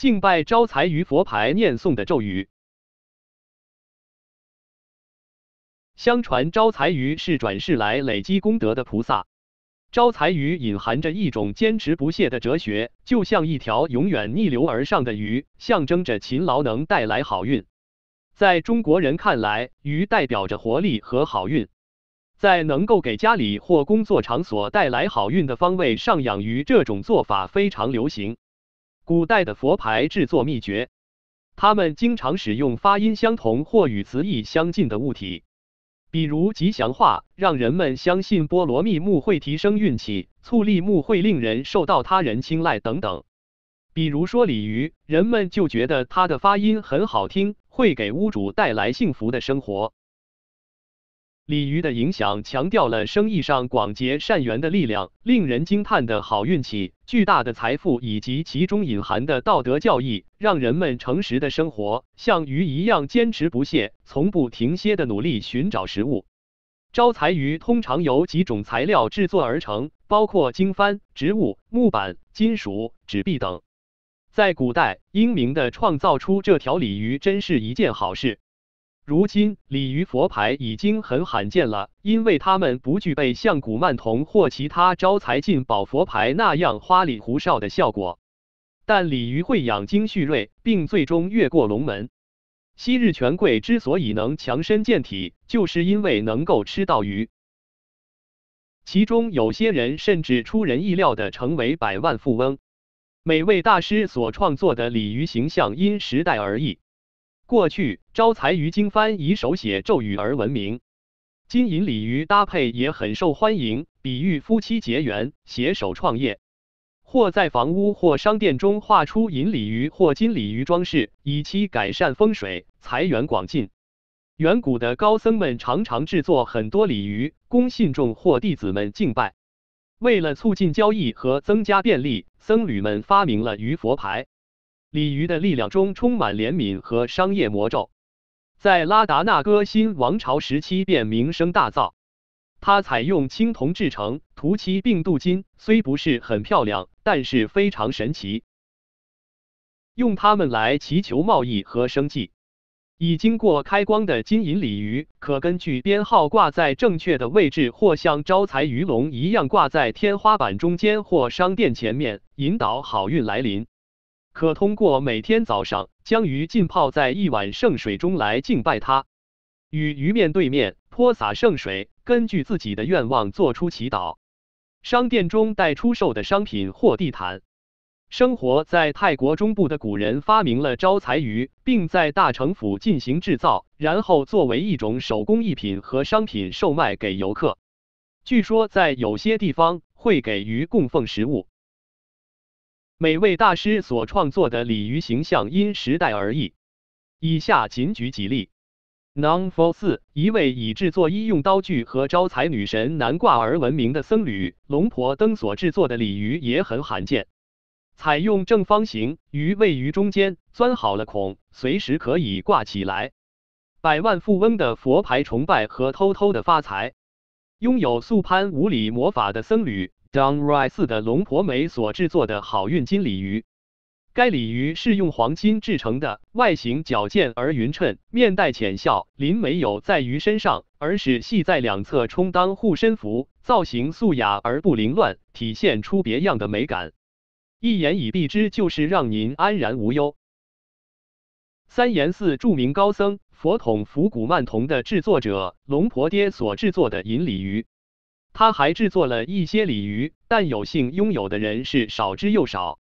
敬拜招财鱼佛牌，念诵的咒语。相传招财鱼是转世来累积功德的菩萨。招财鱼隐含着一种坚持不懈的哲学，就像一条永远逆流而上的鱼，象征着勤劳能带来好运。在中国人看来，鱼代表着活力和好运。在能够给家里或工作场所带来好运的方位上养鱼，这种做法非常流行。古代的佛牌制作秘诀，他们经常使用发音相同或与词意相近的物体，比如吉祥话，让人们相信菠萝蜜木会提升运气，醋栗木会令人受到他人青睐等等。比如说鲤鱼，人们就觉得它的发音很好听，会给屋主带来幸福的生活。鲤鱼的影响强调了生意上广结善缘的力量，令人惊叹的好运气、巨大的财富以及其中隐含的道德教义，让人们诚实的生活像鱼一样坚持不懈，从不停歇的努力寻找食物。招财鱼通常由几种材料制作而成，包括经幡、植物、木板、金属、纸币等。在古代，英明的创造出这条鲤鱼真是一件好事。如今，鲤鱼佛牌已经很罕见了，因为它们不具备像古曼童或其他招财进宝佛牌那样花里胡哨的效果。但鲤鱼会养精蓄锐，并最终越过龙门。昔日权贵之所以能强身健体，就是因为能够吃到鱼。其中有些人甚至出人意料地成为百万富翁。每位大师所创作的鲤鱼形象因时代而异。过去，招财鱼经幡以手写咒语而闻名。金银鲤鱼搭配也很受欢迎，比喻夫妻结缘、携手创业。或在房屋或商店中画出银鲤鱼或金鲤鱼装饰，以期改善风水、财源广进。远古的高僧们常常制作很多鲤鱼，供信众或弟子们敬拜。为了促进交易和增加便利，僧侣们发明了鱼佛牌。鲤鱼的力量中充满怜悯和商业魔咒，在拉达那哥新王朝时期便名声大噪。它采用青铜制成，涂漆并镀金，虽不是很漂亮，但是非常神奇。用它们来祈求贸易和生计。已经过开光的金银鲤鱼，可根据编号挂在正确的位置，或像招财鱼龙一样挂在天花板中间或商店前面，引导好运来临。可通过每天早上将鱼浸泡在一碗圣水中来敬拜它，与鱼面对面泼洒圣水，根据自己的愿望做出祈祷。商店中带出售的商品或地毯。生活在泰国中部的古人发明了招财鱼，并在大城府进行制造，然后作为一种手工艺品和商品售卖给游客。据说在有些地方会给鱼供奉食物。每位大师所创作的鲤鱼形象因时代而异，以下仅举几例。Non Four 四一位以制作医用刀具和招财女神南挂而闻名的僧侣龙婆灯所制作的鲤鱼也很罕见，采用正方形，鱼位于中间，钻好了孔，随时可以挂起来。百万富翁的佛牌崇拜和偷偷的发财，拥有速攀五里魔法的僧侣。d o w n r i s e 的龙婆梅所制作的好运金鲤鱼，该鲤鱼是用黄金制成的，外形矫健而匀称，面带浅笑。鳞没有在鱼身上，而是系在两侧充当护身符，造型素雅而不凌乱，体现出别样的美感。一言以蔽之，就是让您安然无忧。三岩寺著名高僧佛统伏古曼童的制作者龙婆爹所制作的银鲤鱼。他还制作了一些鲤鱼，但有幸拥有的人是少之又少。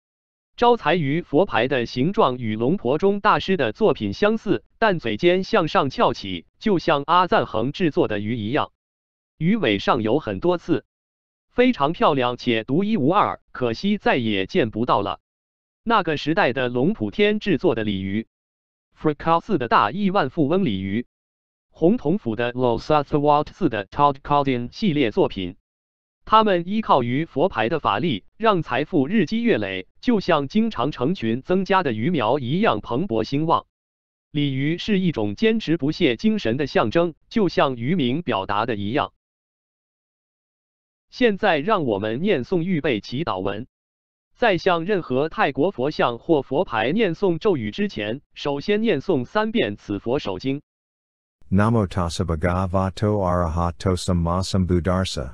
招财鱼佛牌的形状与龙婆中大师的作品相似，但嘴尖向上翘起，就像阿赞恒制作的鱼一样。鱼尾上有很多刺，非常漂亮且独一无二，可惜再也见不到了。那个时代的龙普天制作的鲤鱼 f r a c a 四的大亿万富翁鲤鱼。红铜府的 Losathawat 四的 Todd c a u d i n 系列作品，他们依靠于佛牌的法力，让财富日积月累，就像经常成群增加的鱼苗一样蓬勃兴旺。鲤鱼是一种坚持不懈精神的象征，就像渔民表达的一样。现在让我们念诵预备祈祷文，在向任何泰国佛像或佛牌念诵咒语之前，首先念诵三遍此佛手经。Namo tassa bhagavato arahato sammasambuddharsa.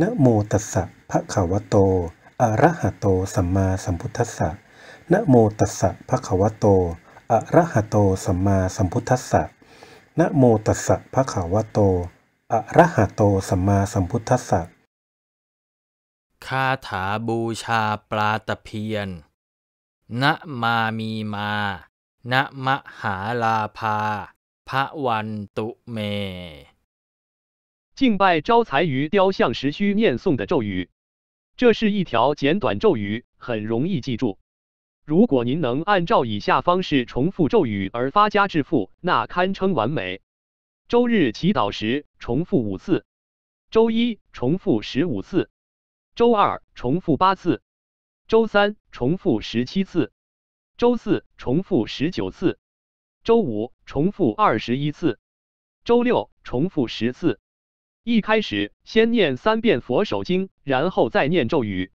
นะโมตัสสะภะคะวะโตอะระหะโตสัมมาสัมพุทธัสสะนะโมตัสสะภะคะวะโตอะระหะโตสัมมาสัมพุทธัสสะนะโมตัสสะภะคะวะโตอะระหะโตสัมมาสัมพุทธัสสะคาถาบูชาปลาตะเพียนนะมามีมา敬拜招财鱼雕像时需念诵的咒语。这是一条简短咒语，很容易记住。如果您能按照以下方式重复咒语而发家致富，那堪称完美。周日祈祷时重复五次，周一重复十五次，周二重复八次，周三重复十七次。周四重复十九次，周五重复二十一次，周六重复十次。一开始先念三遍佛手经，然后再念咒语。